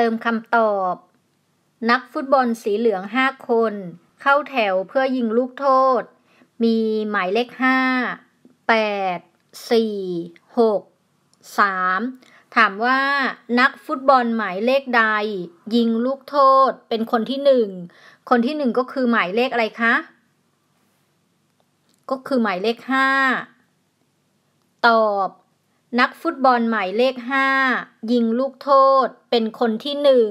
เติมคำตอบ นักฟุตบอลสีเหลือง 5 คน เข้าแถวเพื่อยิงลูกโทษ มีหมายเลข 5 8 4 6 3 ถามว่านักฟุตบอลหมายเลขใด ยิงลูกโทษเป็นคนที่1คนที่1ก็คือหมายเลขอะไรคะ ก็คือหมายเลข 5 ตอบนักฟุตบอลหมายเลขห้ายิงลูกโทษเป็นคนที่หนึ่ง